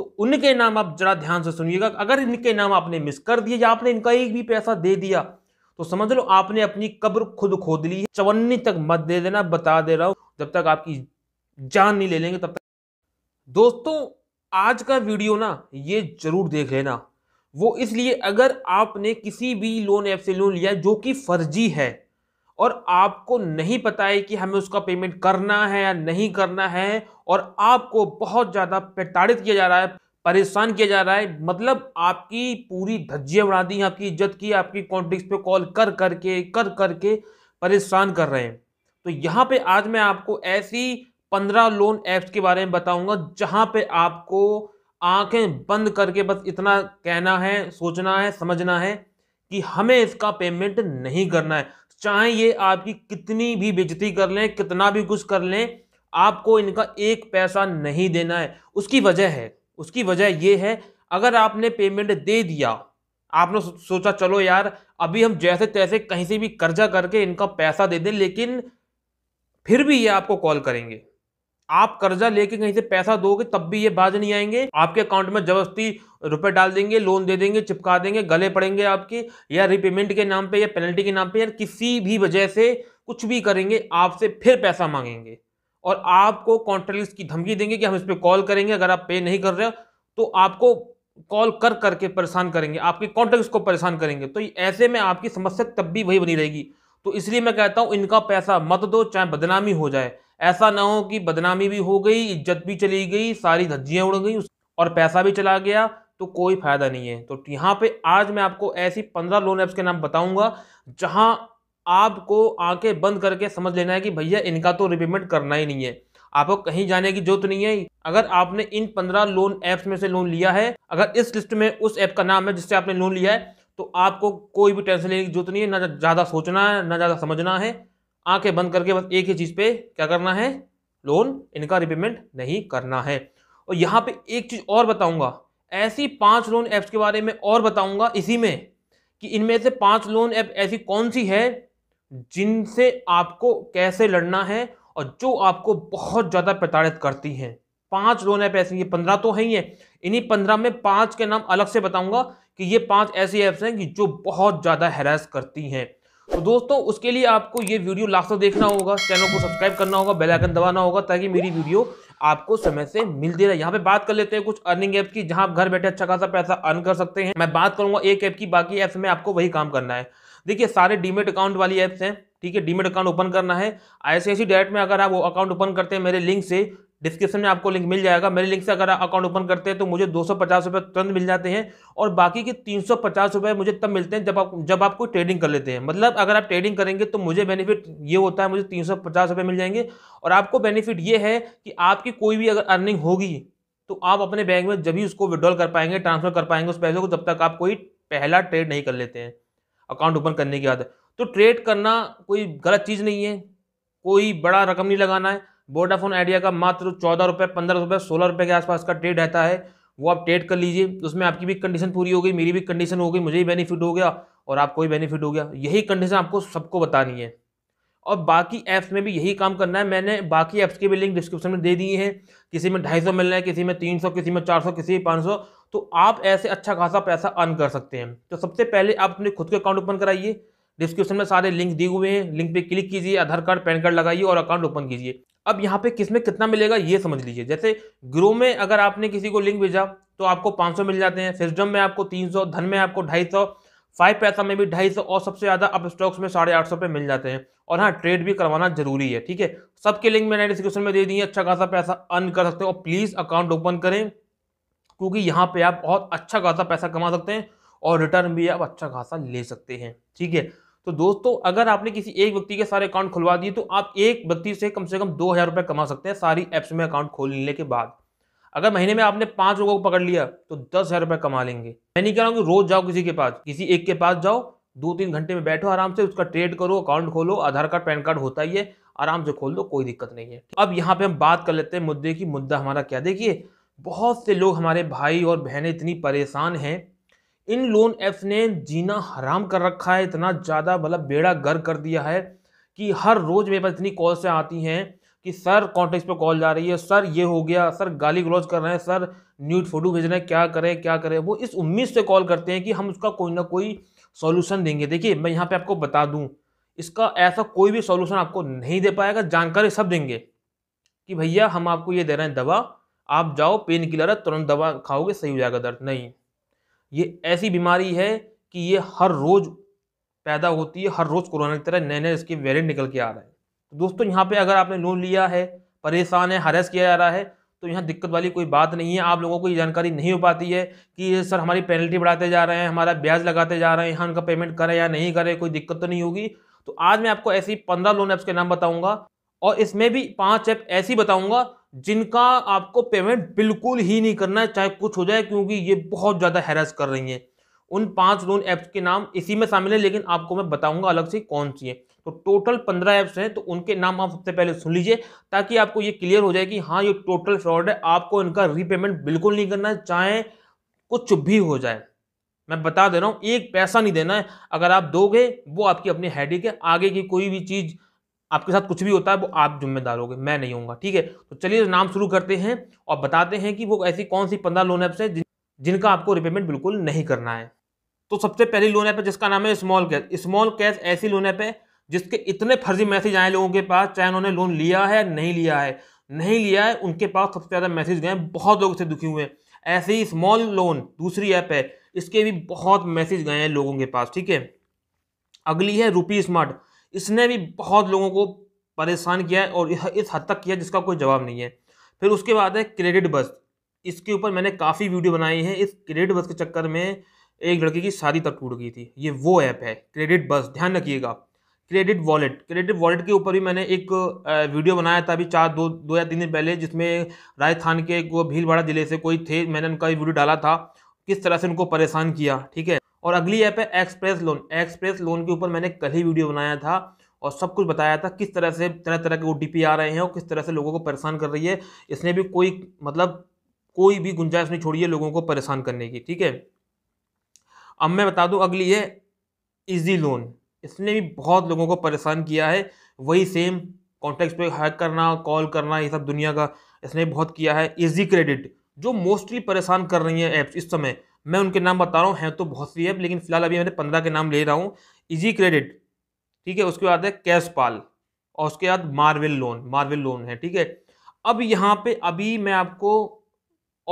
तो उनके नाम आप जरा ध्यान से सुनिएगा अगर इनके नाम आपने मिस कर दिए या आपने इनका एक भी पैसा दे दिया तो समझ लो आपने अपनी कब्र खुद खोद ली है चवन्नी तक मत दे देना बता दे रहा हूं जब तक आपकी जान नहीं ले लेंगे तब तक दोस्तों आज का वीडियो ना ये जरूर देख लेना वो इसलिए अगर आपने किसी भी लोन ऐप से लोन लिया जो कि फर्जी है और आपको नहीं पता है कि हमें उसका पेमेंट करना है या नहीं करना है और आपको बहुत ज़्यादा प्रताड़ित किया जा रहा है परेशान किया जा रहा है मतलब आपकी पूरी धज्जियाँ उड़ा दी आपकी इज्जत की आपकी कॉन्टेक्ट पे कॉल कर करके कर करके परेशान कर रहे हैं तो यहाँ पे आज मैं आपको ऐसी पंद्रह लोन ऐप्स के बारे में बताऊंगा जहाँ पे आपको आंखें बंद करके बस इतना कहना है सोचना है समझना है कि हमें इसका पेमेंट नहीं करना है चाहे ये आपकी कितनी भी बेजती कर लें कितना भी कुछ कर लें आपको इनका एक पैसा नहीं देना है उसकी वजह है उसकी वजह ये है अगर आपने पेमेंट दे दिया आपने सोचा चलो यार अभी हम जैसे तैसे कहीं से भी कर्जा करके इनका पैसा दे दें लेकिन फिर भी ये आपको कॉल करेंगे आप कर्जा लेके कहीं से पैसा दोगे तब भी ये बाज नहीं आएंगे आपके अकाउंट में जबरदस्ती रुपए डाल देंगे लोन दे देंगे चिपका देंगे गले पड़ेंगे आपके या रिपेमेंट के नाम पे या पेनल्टी के नाम पे या किसी भी वजह से कुछ भी करेंगे आपसे फिर पैसा मांगेंगे और आपको कॉन्ट्रैक्ट की धमकी देंगे कि हम इस पर कॉल करेंगे अगर आप पे नहीं कर रहे हो तो आपको कॉल कर करके परेशान करेंगे आपके कॉन्ट्रैक्ट को परेशान करेंगे तो ऐसे में आपकी समस्या तब भी वही बनी रहेगी तो इसलिए मैं कहता हूँ इनका पैसा मत दो चाहे बदनामी हो जाए ऐसा ना हो कि बदनामी भी हो गई इज्जत भी चली गई सारी धज्जियाँ उड़ गई और पैसा भी चला गया तो कोई फ़ायदा नहीं है तो यहाँ पे आज मैं आपको ऐसी पंद्रह लोन ऐप्स के नाम बताऊंगा जहाँ आपको आंखें बंद करके समझ लेना है कि भैया इनका तो रिपेमेंट करना ही नहीं है आपको कहीं जाने की जरूरत नहीं है अगर आपने इन पंद्रह लोन ऐप्स में से लोन लिया है अगर इस लिस्ट में उस ऐप का नाम है जिससे आपने लोन लिया है तो आपको कोई भी टेंशन लेने की जरूरत नहीं है ना ज़्यादा सोचना है ना ज़्यादा समझना है आंखें बंद करके बस एक ही चीज़ पे क्या करना है लोन इनका रिपेमेंट नहीं करना है और यहाँ पे एक चीज़ और बताऊंगा ऐसी पांच लोन ऐप्स के बारे में और बताऊंगा इसी में कि इनमें से पांच लोन ऐप ऐसी कौन सी है जिनसे आपको कैसे लड़ना है और जो आपको बहुत ज़्यादा प्रताड़ित करती हैं पांच लोन ऐप ऐसे पंद्रह तो है ही है इन्हीं पंद्रह में पांच के नाम अलग से बताऊंगा कि ये पांच ऐसी ऐप्स हैं कि जो बहुत ज़्यादा हैरास करती हैं तो दोस्तों उसके लिए आपको ये वीडियो लास्ट तक देखना होगा चैनल को सब्सक्राइब करना होगा बेल आइकन दबाना होगा ताकि मेरी वीडियो आपको समय से मिलती रहे यहाँ पे बात कर लेते हैं कुछ अर्निंग ऐप की जहाँ आप घर बैठे अच्छा खासा पैसा अर्न कर सकते हैं मैं बात करूंगा एक ऐप की बाकी ऐप्स में आपको वही काम करना है देखिए सारे डीमेट अकाउंट वाली ऐप्स हैं ठीक है डीमेट अकाउंट ओपन करना है ऐसी डायरेक्ट में अगर आप वो अकाउंट ओपन करते हैं मेरे लिंक से डिस्क्रिप्शन में आपको लिंक मिल जाएगा मेरे लिंक से अगर अकाउंट ओपन करते हैं तो मुझे दो सौ तुरंत मिल जाते हैं और बाकी के तीन सौ मुझे तब मिलते हैं जब आप जब आप कोई ट्रेडिंग कर लेते हैं मतलब अगर आप ट्रेडिंग करेंगे तो मुझे बेनिफिट ये होता है मुझे तीन सौ मिल जाएंगे और आपको बेनिफिट ये है कि आपकी कोई भी अगर अर्निंग होगी तो आप अपने बैंक में जब भी उसको विड्रॉल कर पाएंगे ट्रांसफर कर पाएंगे उस पैसे को जब तक आप कोई पहला ट्रेड नहीं कर लेते हैं अकाउंट ओपन करने के बाद तो ट्रेड करना कोई गलत चीज़ नहीं है कोई बड़ा रकम नहीं लगाना है वोडाफोन आइडिया का मात्र चौदह रुपये पंद्रह रुपये सोलह रुपये के आसपास का ट्रेड रहता है वो आप ट्रेड कर लीजिए उसमें आपकी भी कंडीशन पूरी हो गई मेरी भी कंडीशन हो गई मुझे भी बेनिफिट हो गया और आपको भी बेनिफिट हो गया यही कंडीशन आपको सबको बतानी है और बाकी ऐप्स में भी यही काम करना है मैंने बाकी ऐप्स के भी लिंक डिस्क्रिप्शन में दे दिए हैं किसी में ढाई सौ मिल रहा है किसी में तीन सौ किसी में चार सौ किसी में पाँच सौ तो आप ऐसे अच्छा खासा पैसा अर्न कर सकते हैं तो सबसे पहले आप अपने खुद के अकाउंट ओपन कराइए डिस्क्रिप्शन में सारे लिंक दिए हुए हैं लिंक पे क्लिक कीजिए आधार कार्ड पैन कार्ड लगाइए और अकाउंट ओपन कीजिए अब यहाँ पे किस में कितना मिलेगा ये समझ लीजिए जैसे ग्रो में अगर आपने किसी को लिंक भेजा तो आपको 500 मिल जाते हैं सिस्टम में आपको 300 धन में आपको 250 सौ फाइव पैसा में भी ढाई और सबसे ज़्यादा अप स्टॉक्स में साढ़े आठ सौ मिल जाते हैं और हाँ ट्रेड भी करवाना जरूरी है ठीक है सबके लिंक मैंने डिस्क्रिप्शन में दे दिए अच्छा खासा पैसा अर्न कर सकते हो और प्लीज़ अकाउंट ओपन करें क्योंकि यहाँ पर आप बहुत अच्छा खासा पैसा कमा सकते हैं और रिटर्न भी आप अच्छा खासा ले सकते हैं ठीक है तो दोस्तों अगर आपने किसी एक व्यक्ति के सारे अकाउंट खुलवा दिए तो आप एक व्यक्ति से कम से कम दो हज़ार रुपये कमा सकते हैं सारी ऐप्स में अकाउंट खोलने के बाद अगर महीने में आपने पांच लोगों को पकड़ लिया तो दस हज़ार रुपये कमा लेंगे मैं नहीं कह रहा हूँ कि रोज़ जाओ किसी के पास किसी एक के पास जाओ दो तीन घंटे में बैठो आराम से उसका ट्रेड करो अकाउंट खोलो आधार कार्ड पैन कार्ड होता ही है आराम से खोल दो कोई दिक्कत नहीं है अब यहाँ पे हम बात कर लेते हैं मुद्दे की मुद्दा हमारा क्या देखिए बहुत से लोग हमारे भाई और बहनें इतनी परेशान हैं इन लोन ऐप ने जीना हराम कर रखा है इतना ज़्यादा मतलब बेड़ा गर कर दिया है कि हर रोज़ मेरे पास इतनी कॉल से आती हैं कि सर कॉन्टेक्ट पे कॉल जा रही है सर ये हो गया सर गाली गलौज कर रहे हैं सर न्यूट फोटो भेज रहे हैं क्या करें क्या करें वो इस उम्मीद से कॉल करते हैं कि हम उसका कोई ना कोई सॉल्यूशन देंगे देखिए मैं यहाँ पे आपको बता दूँ इसका ऐसा कोई भी सॉल्यूशन आपको नहीं दे पाएगा जानकारी सब देंगे कि भैया हम आपको ये दे रहे हैं दवा आप जाओ पेन किलर है तुरंत दवा खाओगे सही हो जाएगा दर्द नहीं ये ऐसी बीमारी है कि ये हर रोज़ पैदा होती है हर रोज़ कोरोना की तरह नए नए इसके वेरिएंट निकल के आ रहे हैं तो दोस्तों यहाँ पे अगर आपने लोन लिया है परेशान है हरेस किया जा रहा है तो यहाँ दिक्कत वाली कोई बात नहीं है आप लोगों को ये जानकारी नहीं हो पाती है कि सर हमारी पेनल्टी बढ़ाते जा रहे हैं हमारा ब्याज लगाते जा रहे हैं यहाँ उनका पेमेंट करें या नहीं करें कोई दिक्कत तो नहीं होगी तो आज मैं आपको ऐसी पंद्रह लोन ऐप्स के नाम बताऊँगा और इसमें भी पाँच ऐप ऐसी बताऊँगा जिनका आपको पेमेंट बिल्कुल ही नहीं करना है चाहे कुछ हो जाए क्योंकि ये बहुत ज़्यादा हैरस कर रही हैं उन पांच लोन ऐप्स के नाम इसी में शामिल है लेकिन आपको मैं बताऊंगा अलग से कौन सी है तो टोटल पंद्रह ऐप्स हैं तो उनके नाम आप सबसे पहले सुन लीजिए ताकि आपको ये क्लियर हो जाए कि हाँ ये टोटल फ्रॉड है आपको इनका रीपेमेंट बिल्कुल नहीं करना है चाहे कुछ भी हो जाए मैं बता दे रहा हूँ एक पैसा नहीं देना है अगर आप दोगे वो आपकी अपनी हेडिक है आगे की कोई भी चीज़ आपके साथ कुछ भी होता है वो आप जिम्मेदार होगे मैं नहीं होऊंगा ठीक है तो चलिए नाम शुरू करते हैं और बताते हैं कि वो ऐसी कौन सी पंद्रह लोन ऐप्स है जिन, जिनका आपको रिपेमेंट बिल्कुल नहीं करना है तो सबसे पहली लोन ऐप है जिसका नाम है स्मॉल कैश स्मॉल कैश ऐसी लोन ऐप है जिसके इतने फर्जी मैसेज आए लोगों के पास चाहे उन्होंने लोन लिया है नहीं लिया है नहीं लिया है उनके पास सबसे ज़्यादा मैसेज गए बहुत लोग इससे दुखी हुए हैं ऐसे ही स्मॉल लोन दूसरी ऐप है इसके भी बहुत मैसेज गए हैं लोगों के पास ठीक है अगली है रुपी स्मार्ट इसने भी बहुत लोगों को परेशान किया है और इस हद तक किया जिसका कोई जवाब नहीं है फिर उसके बाद है क्रेडिट बस इसके ऊपर मैंने काफ़ी वीडियो बनाई है इस क्रेडिट बस के चक्कर में एक लड़की की शादी तक टूट गई थी ये वो ऐप है क्रेडिट बस ध्यान रखिएगा क्रेडिट वॉलेट क्रेडिट वॉलेट के ऊपर भी मैंने एक वीडियो बनाया था अभी चार दो दो या तीन दिन पहले जिसमें राजस्थान के वो भीलवाड़ा ज़िले से कोई थे मैंने उनका वीडियो डाला था किस तरह से उनको परेशान किया ठीक है और अगली ऐप है एक्सप्रेस लोन एक्सप्रेस लोन के ऊपर मैंने कल ही वीडियो बनाया था और सब कुछ बताया था किस तरह से तरह तरह के ओ आ रहे हैं और किस तरह से लोगों को परेशान कर रही है इसने भी कोई मतलब कोई भी गुंजाइश नहीं छोड़ी है लोगों को परेशान करने की ठीक है अब मैं बता दूं अगली है इजी लोन इसने भी बहुत लोगों को परेशान किया है वही सेम कॉन्टेक्ट पे हैक करना कॉल करना ये सब दुनिया का इसने बहुत किया है इजी क्रेडिट जो मोस्टली परेशान कर रही है ऐप्स इस समय मैं उनके नाम बता रहा हूँ हैं तो बहुत सी ऐप लेकिन फिलहाल अभी मैंने पंद्रह के नाम ले रहा हूँ इजी क्रेडिट ठीक है उसके बाद है कैशपाल और उसके बाद मार्वल लोन मार्वल लोन है ठीक है अब यहाँ पे अभी मैं आपको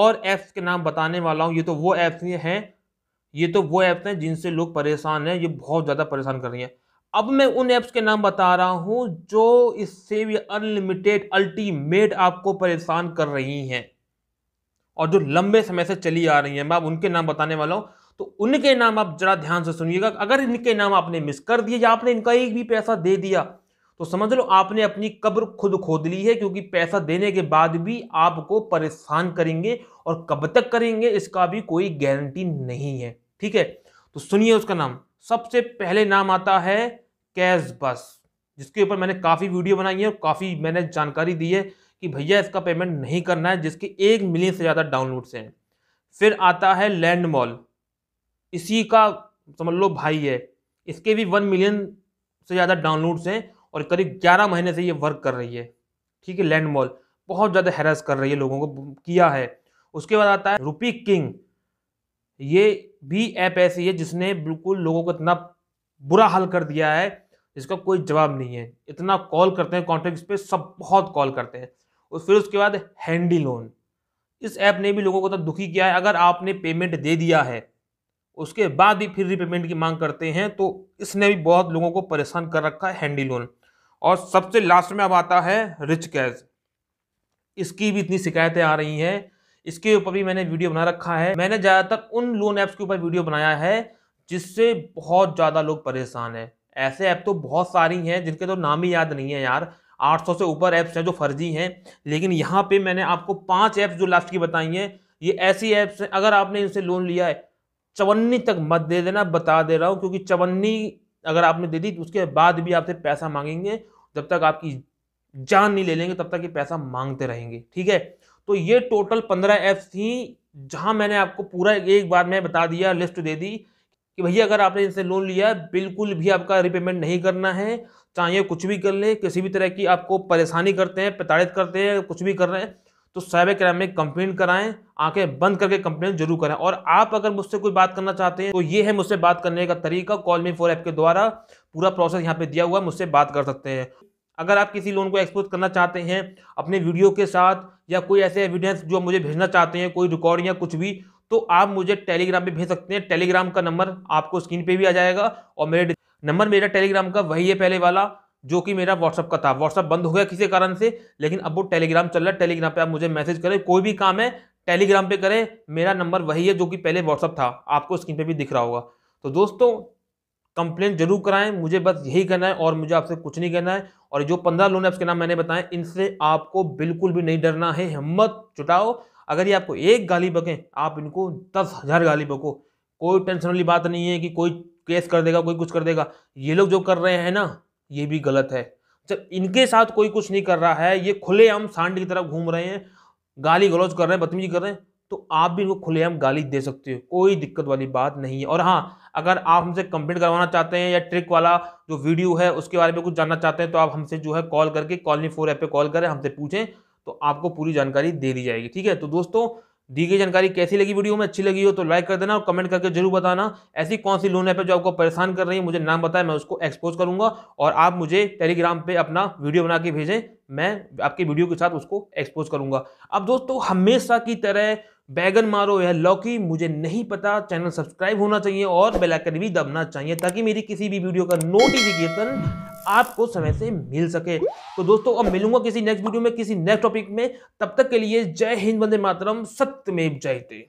और ऐप्स के नाम बताने वाला हूँ ये तो वो ऐप्स हैं ये तो वो ऐप्स हैं जिनसे लोग परेशान हैं ये बहुत ज़्यादा परेशान कर रही हैं अब मैं उन ऐप्स के नाम बता रहा हूँ जो इससे भी अनलिमिटेड अल्टीमेट आपको परेशान कर रही हैं और जो लंबे समय से चली आ रही हैं मैं आप उनके नाम बताने वाला हूँ तो उनके नाम आप जरा ध्यान से सुनिएगा अगर इनके नाम आपने मिस कर दिए या आपने इनका एक भी पैसा दे दिया तो समझ लो आपने अपनी कब्र खुद खोद ली है क्योंकि पैसा देने के बाद भी आपको परेशान करेंगे और कब तक करेंगे इसका भी कोई गारंटी नहीं है ठीक है तो सुनिए उसका नाम सबसे पहले नाम आता है कैश बस जिसके ऊपर मैंने काफ़ी वीडियो बनाई है और काफ़ी मैंने जानकारी दी है कि भैया इसका पेमेंट नहीं करना है जिसके एक मिलियन से ज़्यादा डाउनलोड्स हैं फिर आता है लैंड मॉल इसी का समझ लो भाई है इसके भी वन मिलियन से ज़्यादा डाउनलोड्स हैं और करीब ग्यारह महीने से ये वर्क कर रही है ठीक है लैंड मॉल बहुत ज़्यादा हैरस कर रही है लोगों को किया है उसके बाद आता है रुपी किंग ये भी ऐप ऐसी है जिसने बिल्कुल लोगों को इतना बुरा हाल कर दिया है इसका कोई जवाब नहीं है इतना कॉल करते हैं कॉन्टेक्ट पे सब बहुत कॉल करते हैं और फिर उसके बाद हैंडी लोन इस ऐप ने भी लोगों को तो दुखी किया है अगर आपने पेमेंट दे दिया है उसके बाद भी फिर रिपेमेंट की मांग करते हैं तो इसने भी बहुत लोगों को परेशान कर रखा है हैंडी लोन और सबसे लास्ट में अब आता है रिच कैश इसकी भी इतनी शिकायतें आ रही हैं इसके ऊपर भी मैंने वीडियो बना रखा है मैंने ज़्यादातर उन लोन ऐप्स के ऊपर वीडियो बनाया है जिससे बहुत ज़्यादा लोग परेशान हैं ऐसे ऐप तो बहुत सारी हैं जिनके तो नाम ही याद नहीं है यार 800 से ऊपर ऐप्स हैं जो फर्जी हैं लेकिन यहाँ पे मैंने आपको पांच ऐप्स जो लास्ट की बताई हैं ये ऐसी ऐप्स हैं अगर आपने इनसे लोन लिया है चवन्नी तक मत दे देना बता दे रहा हूँ क्योंकि चवन्नी अगर आपने दे दी तो उसके बाद भी आपसे पैसा मांगेंगे जब तक आपकी जान नहीं ले लेंगे तब तक ये पैसा मांगते रहेंगे ठीक है तो ये टोटल पंद्रह ऐप्स थी जहाँ मैंने आपको पूरा एक बार मैं बता दिया लिस्ट दे दी कि भैया अगर आपने इनसे लोन लिया बिल्कुल भी आपका रिपेमेंट नहीं करना है चाहे कुछ भी कर ले किसी भी तरह की आपको परेशानी करते हैं प्रताड़ित करते हैं कुछ भी कर रहे हैं तो साइबर क्राइम में कंप्लेंट कराएं आंखें बंद करके कंप्लेंट जरूर करें और आप अगर मुझसे कोई बात करना चाहते हैं तो ये है मुझसे बात करने का तरीका कॉल मी फोर ऐप के द्वारा पूरा प्रोसेस यहाँ पे दिया हुआ है मुझसे बात कर सकते हैं अगर आप किसी लोन को एक्सपोज करना चाहते हैं अपने वीडियो के साथ या कोई ऐसे एविडेंस जो मुझे भेजना चाहते हैं कोई रिकॉर्ड या कुछ भी तो आप मुझे टेलीग्राम पर भेज सकते हैं टेलीग्राम का नंबर आपको स्क्रीन पे भी आ जाएगा और मेरे नंबर मेरा टेलीग्राम का वही है पहले वाला जो कि मेरा व्हाट्सअप का था व्हाट्सअप बंद हो गया किसी कारण से लेकिन अब वो टेलीग्राम चल रहा है टेलीग्राम पे आप मुझे मैसेज करें कोई भी काम है टेलीग्राम पे करें मेरा नंबर वही है जो कि पहले व्हाट्सअप था आपको स्क्रीन पे भी दिख रहा होगा तो दोस्तों कंप्लेन जरूर कराएं मुझे बस यही कहना है और मुझे आपसे कुछ नहीं कहना है और जो पंद्रह लोन ऐप्स के नाम मैंने बताए इनसे आपको बिल्कुल भी नहीं डरना है हिम्मत जुटाओ अगर ये आपको एक गाली बकें आप इनको दस हज़ार गाली बको कोई टेंशन वाली बात नहीं है कि कोई केस कर देगा कोई कुछ कर देगा ये लोग जो कर रहे हैं ना ये भी गलत है जब इनके साथ कोई कुछ नहीं कर रहा है ये खुलेआम सांड की तरफ घूम रहे हैं गाली गलौज कर रहे हैं बदतमीजी कर रहे हैं तो आप भी इनको खुलेआम गाली दे सकते हो कोई दिक्कत वाली बात नहीं है और हाँ अगर आप हमसे कंप्लेंट करवाना चाहते हैं या ट्रिक वाला जो वीडियो है उसके बारे में कुछ जानना चाहते हैं तो आप हमसे जो है कॉल करके कॉलनी फोर ऐप पे कॉल करें हमसे पूछें तो आपको पूरी जानकारी दे दी जाएगी ठीक है तो दोस्तों दी गई जानकारी कैसी लगी वीडियो में अच्छी लगी हो तो लाइक कर देना और कमेंट करके जरूर बताना ऐसी कौन सी लोन ऐप है जो आपको परेशान कर रही है मुझे नाम बताएं मैं उसको एक्सपोज करूंगा और आप मुझे टेलीग्राम पे अपना वीडियो बना के भेजें मैं आपकी वीडियो के साथ उसको एक्सपोज करूंगा अब दोस्तों हमेशा की तरह बैगन मारो या लौकी मुझे नहीं पता चैनल सब्सक्राइब होना चाहिए और बेल आइकन भी दबना चाहिए ताकि मेरी किसी भी वीडियो का नोटिफिकेशन आपको समय से मिल सके तो दोस्तों अब मिलूंगा किसी नेक्स्ट वीडियो में किसी नेक्स्ट टॉपिक में तब तक के लिए जय हिंद वंदे मातरम सत्य में जयते